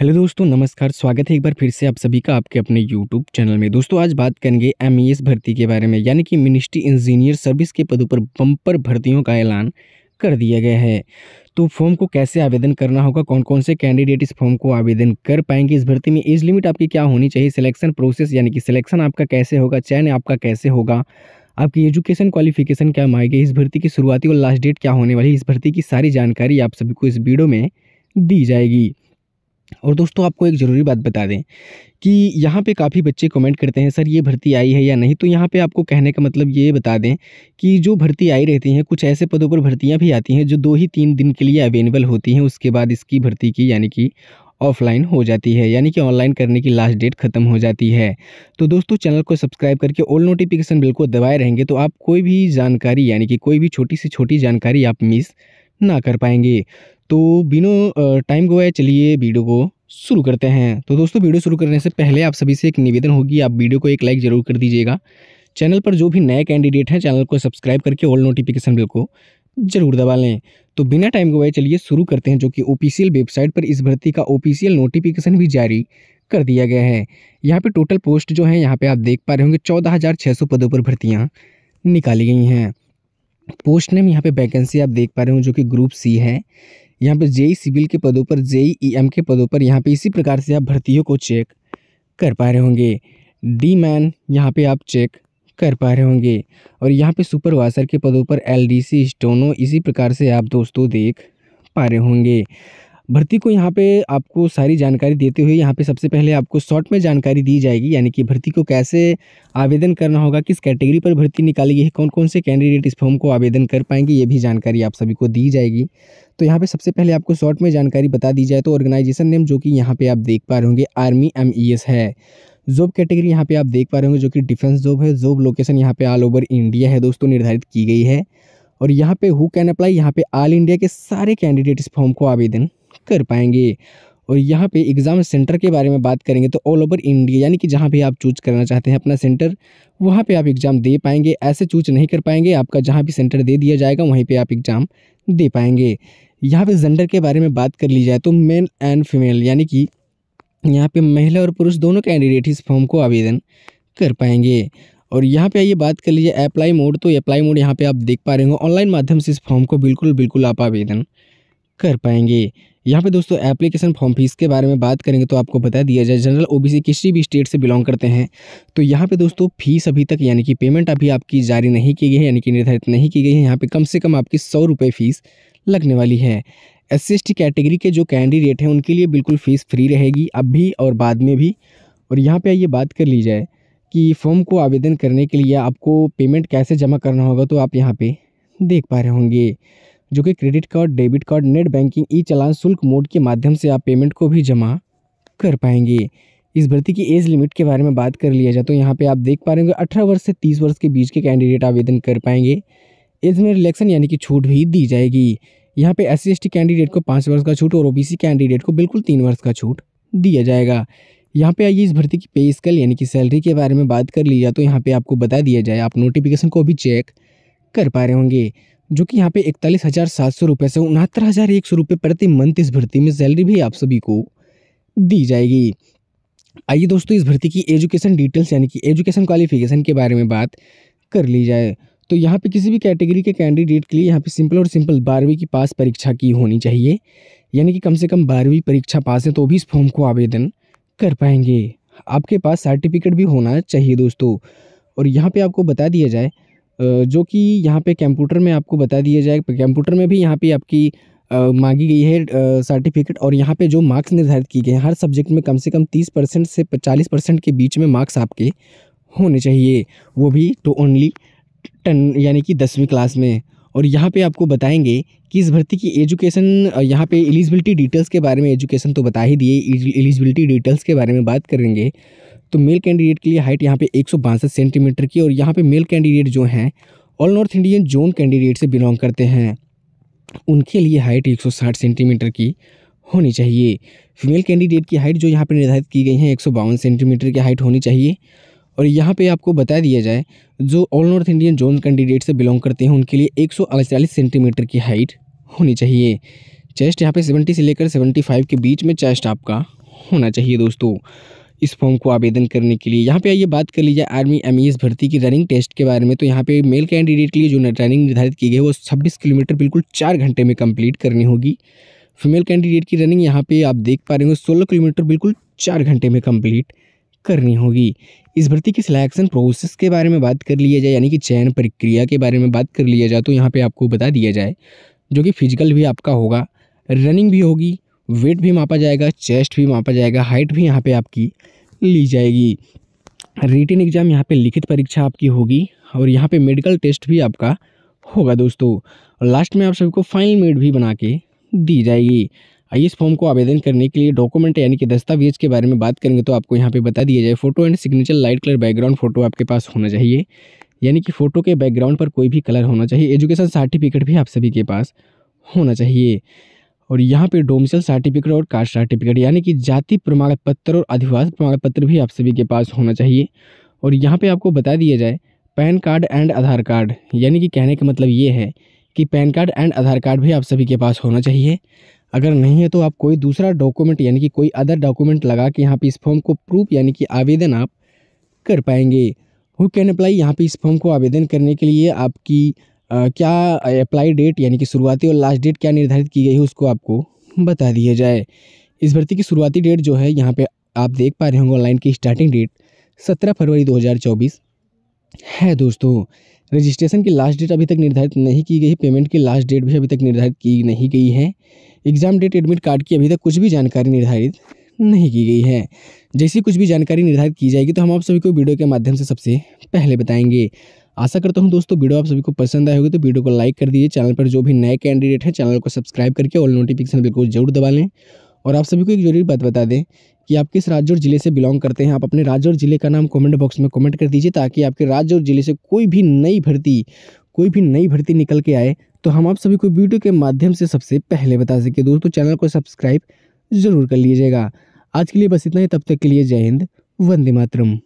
hello दोस्तों नमस्कार स्वागत है एक बार फिर से आप सभी का आपके अपने यूट्यूब चैनल में दोस्तों आज बात करेंगे एम e भर्ती के बारे में यानी कि मिनिस्ट्री इंजीनियर सर्विस के पदों पर बम्पर भर्तियों का ऐलान कर दिया गया है तो फॉर्म को कैसे आवेदन करना होगा कौन कौन से कैंडिडेट इस फॉर्म को आवेदन कर पाएंगे इस भर्ती में एज लिमिट आपकी क्या होनी चाहिए सिलेक्शन प्रोसेस यानी कि सिलेक्शन आपका कैसे होगा चयन आपका कैसे होगा आपकी एजुकेशन क्वालिफिकेशन क्या माएगी इस भर्ती की शुरुआती और लास्ट डेट क्या होने वाली इस भर्ती की सारी जानकारी आप सभी को इस वीडियो में दी जाएगी और दोस्तों आपको एक ज़रूरी बात बता दें कि यहाँ पे काफ़ी बच्चे कमेंट करते हैं सर ये भर्ती आई है या नहीं तो यहाँ पे आपको कहने का मतलब ये बता दें कि जो भर्ती आई रहती हैं कुछ ऐसे पदों पर भर्तियाँ भी आती हैं जो दो ही तीन दिन के लिए अवेलेबल होती हैं उसके बाद इसकी भर्ती की यानी कि ऑफलाइन हो जाती है यानी कि ऑनलाइन करने की लास्ट डेट ख़त्म हो जाती है तो दोस्तों चैनल को सब्सक्राइब करके ऑल नोटिफिकेशन बिल्कुल दबाए रहेंगे तो आप कोई भी जानकारी यानी कि कोई भी छोटी से छोटी जानकारी आप मिस ना कर पाएंगे तो बिना टाइम गवाए चलिए वीडियो को शुरू करते हैं तो दोस्तों वीडियो शुरू करने से पहले आप सभी से एक निवेदन होगी आप वीडियो को एक लाइक ज़रूर कर दीजिएगा चैनल पर जो भी नए कैंडिडेट हैं चैनल को सब्सक्राइब करके ऑल नोटिफिकेशन बिल को जरूर दबा लें तो बिना टाइम गवाए चलिए शुरू करते हैं जो कि ऑफिशियल वेबसाइट पर इस भर्ती का ऑफिशियल नोटिफिकेशन भी जारी कर दिया गया है यहाँ पे टोटल पोस्ट जो है यहाँ पे आप देख पा रहे होंगे चौदह हज़ार छः सौ पदों पर भर्तियाँ निकाली गई हैं पोस्ट नेम यहाँ पे वैकेंसी आप देख पा रहे हो जो कि ग्रुप सी है यहाँ पे जेई सिविल के पदों पर जेई ई e एम के पदों पर यहाँ पे इसी प्रकार से आप भर्तियों को चेक कर पा रहे होंगे डी मैन यहाँ पे आप चेक कर पा रहे होंगे और यहाँ पे सुपरवाइजर के पदों पर एल डी सी स्टोनो इसी प्रकार से आप दोस्तों देख पा रहे होंगे भर्ती को यहाँ पे आपको सारी जानकारी देते हुए यहाँ पे सबसे पहले आपको शॉर्ट में जानकारी दी जाएगी यानी कि भर्ती को कैसे आवेदन करना होगा किस कैटेगरी पर भर्ती निकाली गई है कौन कौन से कैंडिडेट इस फॉर्म को आवेदन कर पाएंगे ये भी जानकारी आप सभी को दी जाएगी तो यहाँ पे सबसे पहले आपको शॉर्ट में जानकारी बता दी जाए तो ऑर्गेनाइजेशन नेम जो कि यहाँ पर आप देख पा रहे होंगे आर्मी एम है जॉब कैटेगरी यहाँ पर आप देख पा रहे होंगे जो कि डिफेंस जॉब है जॉब लोकेशन यहाँ पर ऑल ओवर इंडिया है दोस्तों निर्धारित की गई है और यहाँ पे हु कैन अप्लाई यहाँ पे ऑल इंडिया के सारे कैंडिडेट इस फॉर्म को आवेदन कर पाएंगे और यहाँ पे एग्ज़ाम सेंटर के बारे में बात करेंगे तो ऑल ओवर इंडिया यानी कि जहाँ भी आप चूज करना चाहते हैं अपना सेंटर वहाँ पे आप एग्ज़ाम दे पाएंगे ऐसे चूज नहीं कर पाएंगे आपका जहाँ भी सेंटर दे दिया जाएगा वहीं पे आप एग्ज़ाम दे पाएंगे यहाँ पे जेंडर के बारे में बात कर ली जाए तो मेन एंड फीमेल यानी कि यहाँ पर महिला और पुरुष दोनों कैंडिडेट इस फॉर्म को आवेदन कर पाएंगे और यहाँ पे आइए बात कर लीजिए अप्लाई मोड तो अप्लाई मोड यहाँ पर आप देख पा रहे हो ऑनलाइन माध्यम से इस फॉर्म को बिल्कुल बिल्कुल आप आवेदन कर पाएंगे यहाँ पे दोस्तों एप्लीकेशन फॉर्म फीस के बारे में बात करेंगे तो आपको बता दिया जाए जनरल ओबीसी किसी भी स्टेट से बिलोंग करते हैं तो यहाँ पे दोस्तों फीस अभी तक यानी कि पेमेंट अभी आपकी जारी नहीं की गई है यानी कि निर्धारित नहीं की गई है यहाँ पे कम से कम आपकी सौ रुपये फीस लगने वाली है एस सी कैटेगरी के जो कैंडिडेट हैं उनके लिए बिल्कुल फ़ीस फ्री रहेगी अब भी और बाद में भी और यहाँ पर आइए बात कर ली जाए कि फॉर्म को आवेदन करने के लिए आपको पेमेंट कैसे जमा करना होगा तो आप यहाँ पर देख पा रहे होंगे जो कि credit card debit card net banking e challan शुल्क मोड के माध्यम से आप पेमेंट को भी जमा कर पाएंगे इस भर्ती की एज लिमिट के बारे में बात कर लिया जाए तो यहाँ पे आप देख पा रहे होंगे अठारह वर्ष से तीस वर्ष के बीच के कैंडिडेट आवेदन कर पाएंगे एज में रिलेक्शन यानी कि छूट भी दी जाएगी यहाँ पे एस सी कैंडिडेट को पाँच वर्ष का छूट और ओ कैंडिडेट को बिल्कुल तीन वर्ष का छूट दिया जाएगा यहाँ पे आइए इस भर्ती की पे स्केल यानी कि सैलरी के बारे में बात कर ली जाए तो यहाँ पे आपको बता दिया जाए आप नोटिफिकेशन को भी चेक कर पा रहे होंगे जो कि यहाँ पे इकतालीस हज़ार सात सौ रुपये से उनहत्तर हज़ार एक सौ रुपये प्रति मंथ इस भर्ती में सैलरी भी आप सभी को दी जाएगी आइए दोस्तों इस भर्ती की एजुकेशन डिटेल्स यानी कि एजुकेशन क्वालिफिकेशन के बारे में बात कर ली जाए तो यहाँ पे किसी भी कैटेगरी के कैंडिडेट के लिए यहाँ पे सिंपल और सिंपल बारहवीं की पास परीक्षा की होनी चाहिए यानी कि कम से कम बारहवीं परीक्षा पास है तो भी इस फॉर्म को आवेदन कर पाएंगे आपके पास सर्टिफिकेट भी होना चाहिए दोस्तों और यहाँ पे आपको बता दिया जाए जो कि यहाँ पे कंप्यूटर में आपको बता दिया जाए कंप्यूटर में भी यहाँ पे आपकी मांगी गई है सर्टिफिकेट और यहाँ पे जो मार्क्स निर्धारित किए गए हैं हर सब्जेक्ट में कम से कम तीस परसेंट से पचालीस परसेंट के बीच में मार्क्स आपके होने चाहिए वो भी तो ओनली टन यानी कि दसवीं क्लास में और यहाँ पे आपको बताएंगे कि इस भर्ती की एजुकेशन यहाँ पे एलिजिबिलिटी डिटेल्स के बारे में एजुकेशन तो बता ही दिए एलिजिबिलिटी डिटेल्स के बारे में बात करेंगे तो मेल कैंडिडेट के लिए हाइट यहाँ पे एक सेंटीमीटर की और यहाँ पे मेल कैंडिडेट जो हैं all north Indian zone candidate से बिलोंग करते हैं उनके लिए हाइट 160 सेंटीमीटर की होनी चाहिए फीमेल कैंडिडेट की हाइट जो यहाँ पर निर्धारित की गई है एक सेंटीमीटर की हाइट होनी चाहिए और यहाँ पे आपको बता दिया जाए जो all north Indian zone candidate से बिलोंग करते हैं उनके लिए एक सेंटीमीटर की हाइट होनी चाहिए चेस्ट यहाँ पे 70 से लेकर 75 के बीच में चेस्ट आपका होना चाहिए दोस्तों इस फॉर्म को आवेदन करने के लिए यहाँ पे आइए बात कर लीजिए आर्मी एम e भर्ती की रनिंग टेस्ट के बारे में तो यहाँ पे मेल कैंडिडेट के लिए जो रनिंग निर्धारित की गई है वो छब्बीस किलोमीटर बिल्कुल चार घंटे में कम्प्लीट करनी होगी फीमेल कैंडिडेट की रनिंग यहाँ पे आप देख पा रहे हो सोलह किलोमीटर बिल्कुल चार घंटे में कंप्लीट करनी होगी इस भर्ती की सिलेक्शन प्रोसेस के बारे में बात कर लिया जाए यानी कि चयन प्रक्रिया के बारे में बात कर लिया जाए तो यहाँ पे आपको बता दिया जाए जो कि फिजिकल भी आपका होगा रनिंग भी होगी वेट भी मापा जाएगा चेस्ट भी मापा जाएगा हाइट भी यहाँ पे आपकी ली जाएगी रिटर्न एग्ज़ाम यहाँ पे लिखित परीक्षा आपकी होगी और यहाँ पे मेडिकल टेस्ट भी आपका होगा दोस्तों और लास्ट में आप सबको फाइनल मेड भी बना के दी जाएगी आइए इस फॉर्म को आवेदन करने के लिए डॉक्यूमेंट यानी कि दस्तावेज के बारे में बात करेंगे तो आपको यहाँ पे बता दिया जाए photo and signature light colour background photo आपके पास होना चाहिए यानी कि फ़ोटो के बैकग्राउंड पर कोई भी कलर होना चाहिए एजुकेशन सर्टिफिकेट भी आप सभी के पास होना चाहिए और यहाँ पे डोमिसल सर्टिफिकेट और कास्ट सर्टिफिकेट यानी कि जाति प्रमाण पत्र और अधिवास प्रमाण पत्र भी आप सभी के पास होना चाहिए और यहाँ पे आपको बता दिया जाए PAN card and Aadhaar card यानी कि कहने का मतलब ये है कि PAN card and Aadhaar card भी आप सभी के पास होना चाहिए अगर नहीं है तो आप कोई दूसरा डॉक्यूमेंट यानी कि कोई अदर डॉक्यूमेंट लगा के यहाँ पर इस फॉर्म को प्रूफ यानी कि आवेदन आप कर पाएंगे हु कैन अप्लाई यहाँ पर इस फॉर्म को आवेदन करने के लिए आपकी क्या अप्लाई डेट यानी कि शुरुआती और लास्ट डेट क्या निर्धारित की गई है उसको आपको बता दिया जाए इस भर्ती की शुरुआती डेट जो है यहाँ पे आप देख पा रहे होंगे ऑनलाइन की स्टार्टिंग डेट सत्रह फरवरी 2024 है दोस्तों रजिस्ट्रेशन की लास्ट डेट अभी तक निर्धारित नहीं की गई पेमेंट की लास्ट डेट भी अभी तक निर्धारित की नहीं गई है एग्ज़ाम डेट एडमिट कार्ड की अभी तक कुछ भी जानकारी निर्धारित नहीं की गई है जैसी कुछ भी जानकारी निर्धारित की जाएगी तो हम आप सभी को वीडियो के माध्यम से सबसे पहले बताएंगे आशा करता हूँ दोस्तों वीडियो आप सभी को पसंद आए होगी तो वीडियो को लाइक कर दीजिए चैनल पर जो भी नए कैंडिडेट हैं चैनल को सब्सक्राइब करके और नोटिफिकेशन बिल्कुल जरूर दबा लें और आप सभी को एक जरूरी बात बता दें कि आप किस राज्य और ज़िले से बिलोंग करते हैं आप अपने राज्य और ज़िले का नाम कमेंट बॉक्स में कमेंट कर दीजिए ताकि आपके राज्य और ज़िले से कोई भी नई भर्ती कोई भी नई भर्ती निकल के आए तो हम आप सभी को वीडियो के माध्यम से सबसे पहले बता सके दोस्तों चैनल को सब्सक्राइब ज़रूर कर लीजिएगा आज के लिए बस इतना ही तब तक के लिए जय हिंद वंदे मातरम